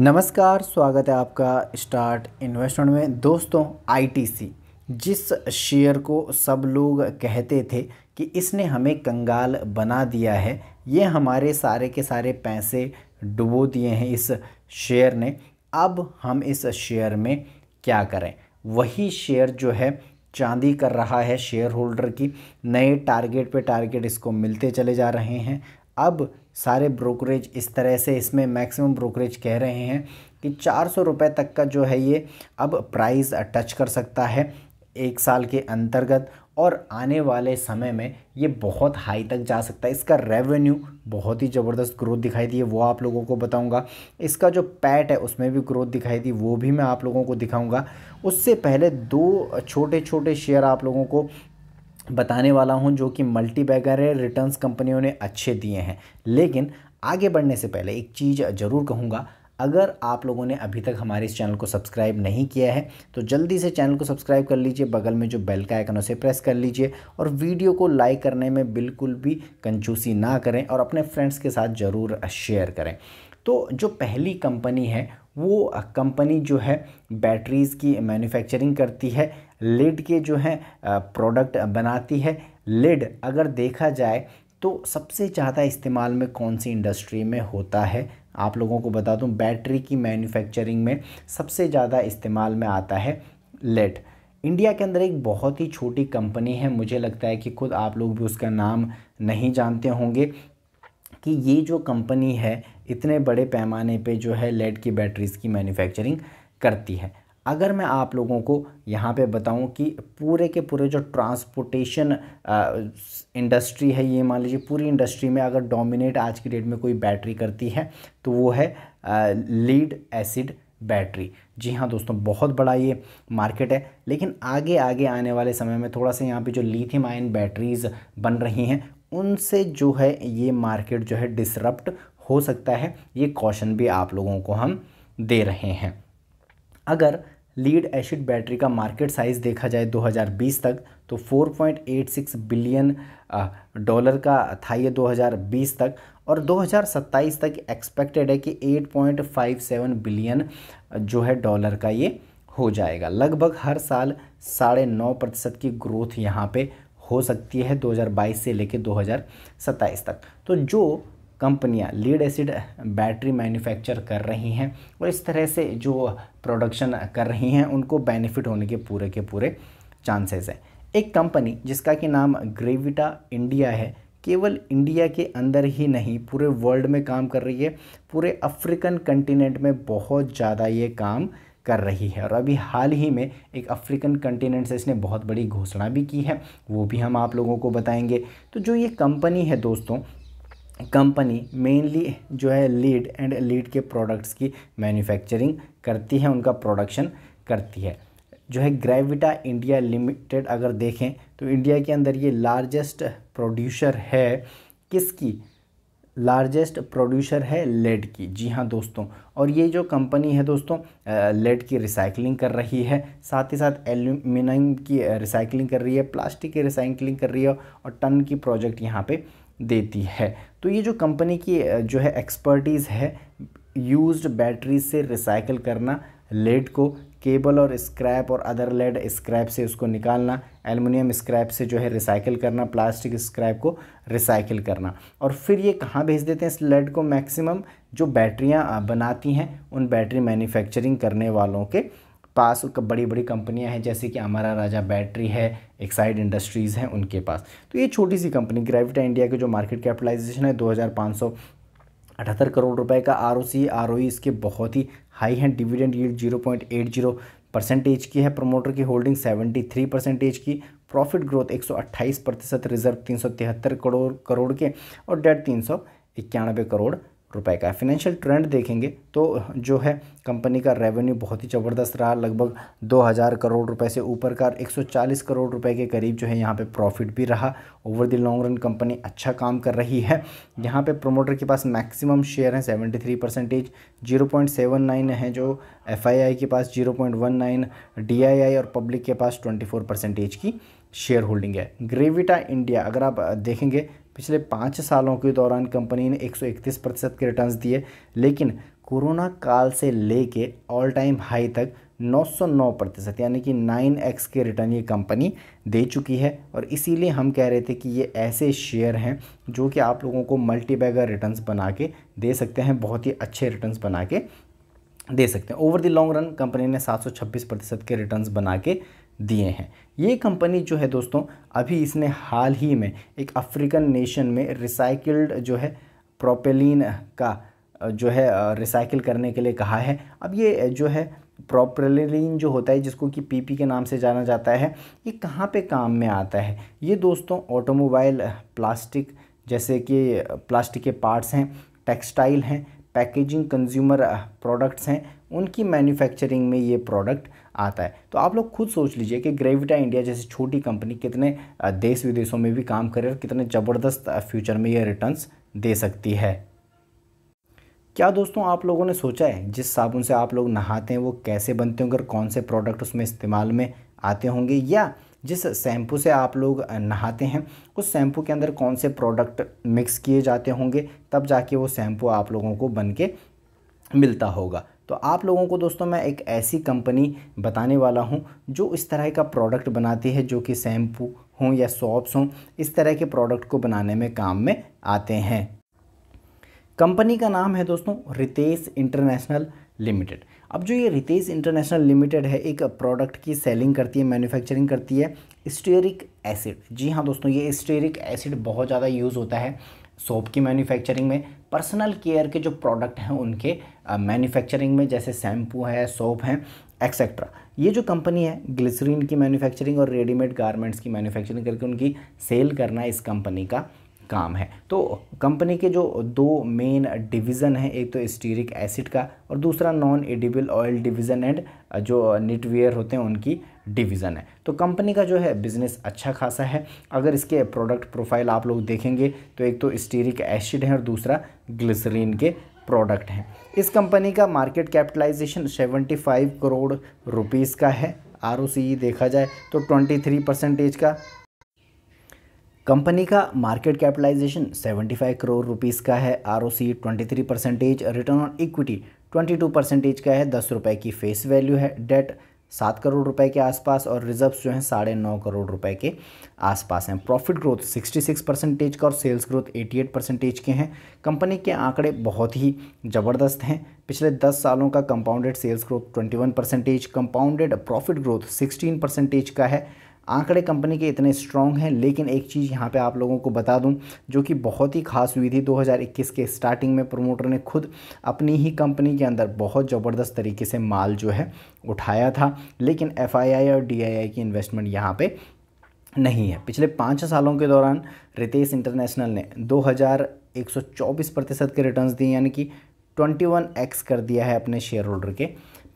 नमस्कार स्वागत है आपका स्टार्ट इन्वेस्टमेंट में दोस्तों आईटीसी जिस शेयर को सब लोग कहते थे कि इसने हमें कंगाल बना दिया है ये हमारे सारे के सारे पैसे डुबो दिए हैं इस शेयर ने अब हम इस शेयर में क्या करें वही शेयर जो है चांदी कर रहा है शेयर होल्डर की नए टारगेट पे टारगेट इसको मिलते चले जा रहे हैं अब सारे ब्रोकरेज इस तरह से इसमें मैक्सिमम ब्रोकरेज कह रहे हैं कि चार सौ रुपये तक का जो है ये अब प्राइस टच कर सकता है एक साल के अंतर्गत और आने वाले समय में ये बहुत हाई तक जा सकता है इसका रेवेन्यू बहुत ही ज़बरदस्त ग्रोथ दिखाई दी है वो आप लोगों को बताऊंगा इसका जो पैट है उसमें भी ग्रोथ दिखाई दी वो भी मैं आप लोगों को दिखाऊंगा उससे पहले दो छोटे छोटे शेयर आप लोगों को बताने वाला हूँ जो कि मल्टी बैगर है रिटर्न्स कंपनियों ने अच्छे दिए हैं लेकिन आगे बढ़ने से पहले एक चीज़ ज़रूर कहूँगा अगर आप लोगों ने अभी तक हमारे इस चैनल को सब्सक्राइब नहीं किया है तो जल्दी से चैनल को सब्सक्राइब कर लीजिए बगल में जो बेल का आइकन उसे प्रेस कर लीजिए और वीडियो को लाइक करने में बिल्कुल भी कंजूसी ना करें और अपने फ्रेंड्स के साथ ज़रूर शेयर करें तो जो पहली कंपनी है वो कंपनी जो है बैटरीज़ की मैन्युफैक्चरिंग करती है लेड के जो हैं प्रोडक्ट बनाती है लेड अगर देखा जाए तो सबसे ज़्यादा इस्तेमाल में कौन सी इंडस्ट्री में होता है आप लोगों को बता दूं बैटरी की मैन्युफैक्चरिंग में सबसे ज़्यादा इस्तेमाल में आता है लेड इंडिया के अंदर एक बहुत ही छोटी कंपनी है मुझे लगता है कि खुद आप लोग भी उसका नाम नहीं जानते होंगे कि ये जो कंपनी है इतने बड़े पैमाने पे जो है लेड की बैटरीज़ की मैन्युफैक्चरिंग करती है अगर मैं आप लोगों को यहाँ पे बताऊँ कि पूरे के पूरे जो ट्रांसपोर्टेशन इंडस्ट्री है ये मान लीजिए पूरी इंडस्ट्री में अगर डोमिनेट आज की डेट में कोई बैटरी करती है तो वो है लीड एसिड बैटरी जी हाँ दोस्तों बहुत बड़ा ये मार्केट है लेकिन आगे आगे आने वाले समय में थोड़ा सा यहाँ पे जो लिथियम आयन बैटरीज़ बन रही हैं उनसे जो है ये मार्केट जो है डिसरप्ट हो सकता है ये कॉशन भी आप लोगों को हम दे रहे हैं अगर लीड एसिड बैटरी का मार्केट साइज़ देखा जाए 2020 तक तो 4.86 बिलियन डॉलर का था ये 2020 तक और 2027 तक एक्सपेक्टेड है कि 8.57 बिलियन जो है डॉलर का ये हो जाएगा लगभग हर साल साढ़े नौ प्रतिशत की ग्रोथ यहाँ पे हो सकती है 2022 से लेकर 2027 तक तो जो कंपनियां लीड एसिड बैटरी मैन्युफैक्चर कर रही हैं और इस तरह से जो प्रोडक्शन कर रही हैं उनको बेनिफिट होने के पूरे के पूरे चांसेस हैं एक कंपनी जिसका कि नाम ग्रेविटा इंडिया है केवल इंडिया के अंदर ही नहीं पूरे वर्ल्ड में काम कर रही है पूरे अफ्रीकन कंटिनेंट में बहुत ज़्यादा ये काम कर रही है और अभी हाल ही में एक अफ्रीकन कंटिनेंट से इसने बहुत बड़ी घोषणा भी की है वो भी हम आप लोगों को बताएंगे तो जो ये कंपनी है दोस्तों कंपनी मेनली जो है लीड एंड लीड के प्रोडक्ट्स की मैन्युफैक्चरिंग करती है उनका प्रोडक्शन करती है जो है ग्रेविटा इंडिया लिमिटेड अगर देखें तो इंडिया के अंदर ये लार्जेस्ट प्रोड्यूसर है किसकी लार्जेस्ट प्रोड्यूसर है लेड की जी हाँ दोस्तों और ये जो कंपनी है दोस्तों लेड की रिसाइकलिंग कर रही है साथ ही साथ एल्यूमिनियम की रिसाइकलिंग कर रही है प्लास्टिक की रिसाइकलिंग कर रही है और टन की प्रोजेक्ट यहाँ पे देती है तो ये जो कंपनी की जो है एक्सपर्टीज़ है यूज्ड बैटरी से रिसाइकल करना लेड को केबल और स्क्रैप और अदर लेड स्क्रैप से उसको निकालना एलमिनियम स्क्रैप से जो है रिसाइकिल करना प्लास्टिक स्क्रैप को रिसाइकिल करना और फिर ये कहाँ भेज देते हैं इस लेड को मैक्सिमम जो बैटरियाँ बनाती हैं उन बैटरी मैन्युफैक्चरिंग करने वालों के पास बड़ी बड़ी कंपनियां हैं जैसे कि हमारा राजा बैटरी है एक्साइड इंडस्ट्रीज़ हैं उनके पास तो ये छोटी सी कंपनी ग्रेविटा इंडिया के जो मार्केट कैपिटलाइजेशन है दो अठहत्तर करोड़ रुपए का R O C R O इसके बहुत ही हाई है dividend yield zero point eight zero percentage की है प्रमोटर की होल्डिंग सेवेंटी थ्री परसेंटेज की प्रॉफिट ग्रोथ एक सौ अट्ठाईस प्रतिशत रिजर्व तीन सौ तिहत्तर करोड़ करोड़ के और डेट तीन सौ इक्यानबे करोड़ रुपए का फिनेंशियल ट्रेंड देखेंगे तो जो है कंपनी का रेवेन्यू बहुत ही ज़बरदस्त रहा लगभग 2000 करोड़ रुपए से ऊपर का 140 करोड़ रुपए के करीब जो है यहाँ पे प्रॉफिट भी रहा over the long run company अच्छा काम कर रही है यहाँ पे प्रोमोटर के पास मैक्सिमम शेयर हैं 73 परसेंटेज जीरो है जो एफ के पास जीरो पॉइंट और पब्लिक के पास ट्वेंटी परसेंटेज की शेयर होल्डिंग है ग्रेविटा इंडिया अगर आप देखेंगे पिछले पाँच सालों के दौरान कंपनी ने 131 प्रतिशत के रिटर्न्स दिए लेकिन कोरोना काल से लेके ऑल टाइम हाई तक 909 प्रतिशत यानी कि 9x के रिटर्न ये कंपनी दे चुकी है और इसीलिए हम कह रहे थे कि ये ऐसे शेयर हैं जो कि आप लोगों को मल्टी बैगर रिटर्न्स बना के दे सकते हैं बहुत ही अच्छे रिटर्न्स बना के दे सकते हैं over the long run company ने 726 प्रतिशत के रिटर्न्स बना के दिए हैं ये कंपनी जो है दोस्तों अभी इसने हाल ही में एक अफ्रीकन नेशन में रिसाइकल्ड जो है प्रोपेलिन का जो है रिसाइकिल करने के लिए कहा है अब ये जो है प्रोपेलिन जो होता है जिसको कि पीपी के नाम से जाना जाता है ये कहाँ पे काम में आता है ये दोस्तों ऑटोमोबाइल प्लास्टिक जैसे कि प्लास्टिक के पार्ट्स हैं टेक्सटाइल हैं पैकेजिंग कंज्यूमर प्रोडक्ट्स हैं उनकी मैन्युफैक्चरिंग में ये प्रोडक्ट आता है तो आप लोग खुद सोच लीजिए कि ग्रेविटा इंडिया जैसी छोटी कंपनी कितने देश विदेशों में भी काम करे और कितने ज़बरदस्त फ्यूचर में ये रिटर्न्स दे सकती है क्या दोस्तों आप लोगों ने सोचा है जिस साबुन से आप लोग नहाते हैं वो कैसे बनते होंगे और कौन से प्रोडक्ट उसमें इस्तेमाल में आते होंगे या जिस शैम्पू से आप लोग नहाते हैं उस शैम्पू के अंदर कौन से प्रोडक्ट मिक्स किए जाते होंगे तब जाके वो शैम्पू आप लोगों को बन के मिलता होगा तो आप लोगों को दोस्तों मैं एक ऐसी कंपनी बताने वाला हूँ जो इस तरह का प्रोडक्ट बनाती है जो कि शैम्पू हों या सॉप्स हों इस तरह के प्रोडक्ट को बनाने में काम में आते हैं कंपनी का नाम है दोस्तों रितेश इंटरनेशनल लिमिटेड अब जो ये रितेश इंटरनेशनल लिमिटेड है एक प्रोडक्ट की सेलिंग करती है मैन्युफैक्चरिंग करती है स्टेरिक एसिड जी हाँ दोस्तों ये स्टेरिक एसिड बहुत ज़्यादा यूज़ होता है सोप की मैन्युफैक्चरिंग में पर्सनल केयर के जो प्रोडक्ट हैं उनके मैन्युफैक्चरिंग में जैसे शैम्पू है सोप हैं एक्सेट्रा ये जो कंपनी है ग्लिसरीन की मैन्युफैक्चरिंग और रेडीमेड गारमेंट्स की मैन्युफैक्चरिंग करके उनकी सेल करना इस कंपनी का काम है तो कंपनी के जो दो मेन डिवीज़न हैं एक तो स्टीरिक एसिड का और दूसरा non edible oil division and जो निटवेयर होते हैं उनकी डिवीज़न है तो कंपनी का जो है बिज़नेस अच्छा खासा है अगर इसके प्रोडक्ट प्रोफाइल आप लोग देखेंगे तो एक तो स्टीरिक एसिड है और दूसरा ग्लिसरीन के प्रोडक्ट हैं इस कंपनी का मार्केट कैपिटलाइजेशन 75 करोड़ रुपीस का है आर देखा जाए तो 23 परसेंटेज का कंपनी का मार्केट कैपिटलाइजेशन 75 करोड़ रुपीस का है R O 23 percentage return on equity 22 percentage का है दस रुपये की फेस वैल्यू है डेट सात करोड़ रुपए के आसपास और रिजर्व्स जो हैं साढ़े नौ करोड़ रुपए के आसपास हैं प्रॉफिट ग्रोथ 66 परसेंटेज का और सेल्स ग्रोथ 88 परसेंटेज के हैं कंपनी के आंकड़े बहुत ही ज़बरदस्त हैं पिछले 10 सालों का compounded sales growth 21 percentage compounded profit growth 16 percentage का है आंकड़े कंपनी के इतने स्ट्रॉन्ग हैं लेकिन एक चीज़ यहाँ पे आप लोगों को बता दूँ जो कि बहुत ही खास हुई थी 2021 के स्टार्टिंग में प्रमोटर ने खुद अपनी ही कंपनी के अंदर बहुत ज़बरदस्त तरीके से माल जो है उठाया था लेकिन एफ और डी की इन्वेस्टमेंट यहाँ पर नहीं है पिछले पाँच सालों के दौरान रितेश इंटरनेशनल ने दो प्रतिशत के रिटर्न दिए यानी कि 21x कर दिया है अपने शेयर होल्डर के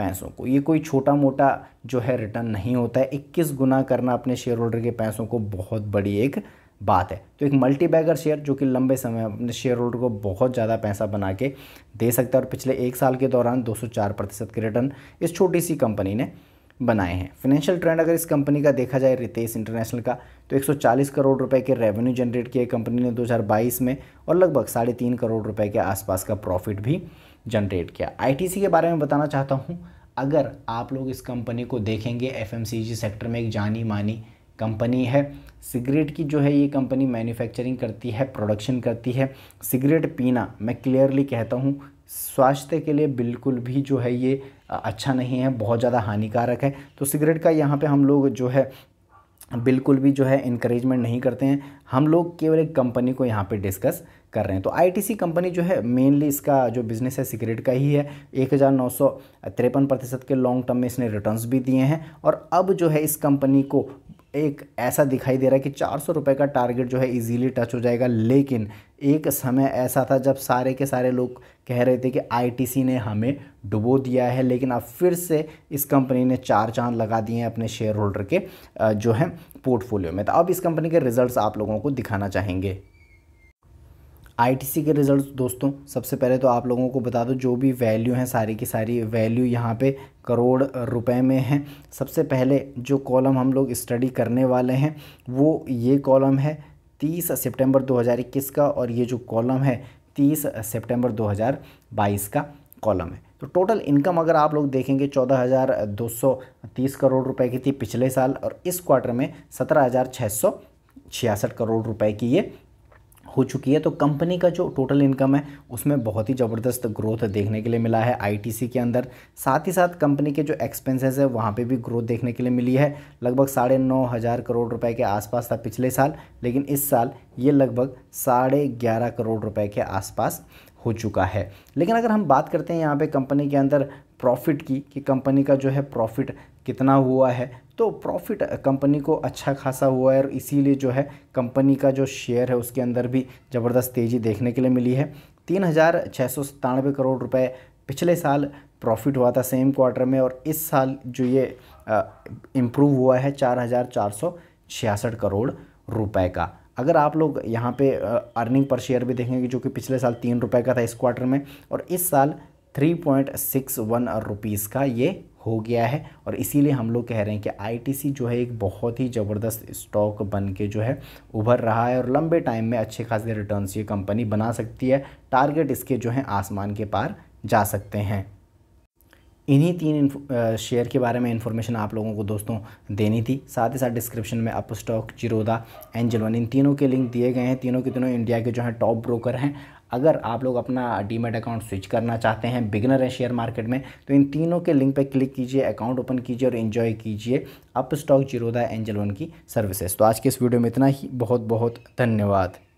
पैसों को ये कोई छोटा मोटा जो है रिटर्न नहीं होता है इक्कीस गुना करना अपने शेयर होल्डर के पैसों को बहुत बड़ी एक बात है तो एक मल्टी बैगर शेयर जो कि लंबे समय अपने शेयर होल्डर को बहुत ज़्यादा पैसा बना के दे सकता है और पिछले एक साल के दौरान 204 प्रतिशत के रिटर्न इस छोटी सी कंपनी ने बनाए हैं फाइनेंशियल ट्रेंड अगर इस कंपनी का देखा जाए रितेश इंटरनेशनल का तो 140 करोड़ रुपए के रेवेन्यू जनरेट किए कंपनी ने 2022 में और लगभग साढ़े तीन करोड़ रुपए के आसपास का प्रॉफिट भी जनरेट किया आईटीसी के बारे में बताना चाहता हूँ अगर आप लोग इस कंपनी को देखेंगे एफएमसीजी सेक्टर में एक जानी मानी कंपनी है सिगरेट की जो है ये कंपनी मैन्युफैक्चरिंग करती है प्रोडक्शन करती है सिगरेट पीना मैं क्लियरली कहता हूँ स्वास्थ्य के लिए बिल्कुल भी जो है ये अच्छा नहीं है बहुत ज़्यादा हानिकारक है तो सिगरेट का यहाँ पे हम लोग जो है बिल्कुल भी जो है इंकरेजमेंट नहीं करते हैं हम लोग केवल एक कंपनी को यहाँ पे डिस्कस कर रहे हैं तो आईटीसी कंपनी जो है मेनली इसका जो बिज़नेस है सिगरेट का ही है एक प्रतिशत के लॉन्ग टर्म में इसने रिटर्न्स भी दिए हैं और अब जो है इस कंपनी को एक ऐसा दिखाई दे रहा है कि चार सौ रुपये का टारगेट जो है इजीली टच हो जाएगा लेकिन एक समय ऐसा था जब सारे के सारे लोग कह रहे थे कि आईटीसी ने हमें डुबो दिया है लेकिन अब फिर से इस कंपनी ने चार चांद लगा दिए हैं अपने शेयर होल्डर के जो है पोर्टफोलियो में तो अब इस कंपनी के रिजल्ट्स आप लोगों को दिखाना चाहेंगे आईटीसी के रिज़ल्ट दोस्तों सबसे पहले तो आप लोगों को बता दो जो भी वैल्यू हैं सारी की सारी वैल्यू यहाँ पे करोड़ रुपए में हैं सबसे पहले जो कॉलम हम लोग स्टडी करने वाले हैं वो ये कॉलम है तीस सितंबर 2021 का और ये जो कॉलम है तीस सितंबर 2022 का कॉलम है तो टोटल इनकम अगर आप लोग देखेंगे चौदह करोड़ रुपये की थी पिछले साल और इस क्वार्टर में छियासठ करोड़ रुपए की ये हो चुकी है तो कंपनी का जो टोटल इनकम है उसमें बहुत ही ज़बरदस्त ग्रोथ देखने के लिए मिला है आईटीसी के अंदर साथ ही साथ कंपनी के जो एक्सपेंसेस है वहाँ पे भी ग्रोथ देखने के लिए मिली है लगभग साढ़े नौ हज़ार करोड़ रुपए के आसपास था पिछले साल लेकिन इस साल ये लगभग साढ़े ग्यारह करोड़ रुपए के आसपास हो चुका है लेकिन अगर हम बात करते हैं यहाँ पर कंपनी के अंदर प्रॉफिट की कि कंपनी का जो है प्रॉफिट कितना हुआ है तो प्रॉफिट कंपनी को अच्छा खासा हुआ है और इसीलिए जो है कंपनी का जो शेयर है उसके अंदर भी ज़बरदस्त तेज़ी देखने के लिए मिली है तीन हज़ार छः सौ सतानवे करोड़ रुपए पिछले साल प्रॉफिट हुआ था सेम क्वार्टर में और इस साल जो ये इम्प्रूव हुआ है चार हज़ार चार सौ छियासठ करोड़ रुपए का अगर आप लोग यहाँ पे अर्निंग पर शेयर भी देखेंगे जो कि पिछले साल तीन रुपए का था इस क्वार्टर में और इस साल three point six one rupees का ये हो गया है और इसीलिए हम लोग कह रहे हैं कि आईटीसी जो है एक बहुत ही ज़बरदस्त स्टॉक बन के जो है उभर रहा है और लंबे टाइम में अच्छे खासे रिटर्न्स ये कंपनी बना सकती है टारगेट इसके जो है आसमान के पार जा सकते हैं इन्हीं तीन शेयर के बारे में इन्फॉर्मेशन आप लोगों को दोस्तों देनी थी साथ ही साथ डिस्क्रिप्शन में अपस्टॉक जिरोदा एंजल वन इन तीनों के लिंक दिए गए हैं तीनों के तीनों इंडिया के जो हैं टॉप ब्रोकर हैं अगर आप लोग अपना डीमेट अकाउंट स्विच करना चाहते हैं बिगनर हैं शेयर मार्केट में तो इन तीनों के लिंक पर क्लिक कीजिए अकाउंट ओपन कीजिए और इन्जॉय कीजिए Upstox Zerodha Angel One की सर्विसेज तो आज के इस वीडियो में इतना ही बहुत बहुत धन्यवाद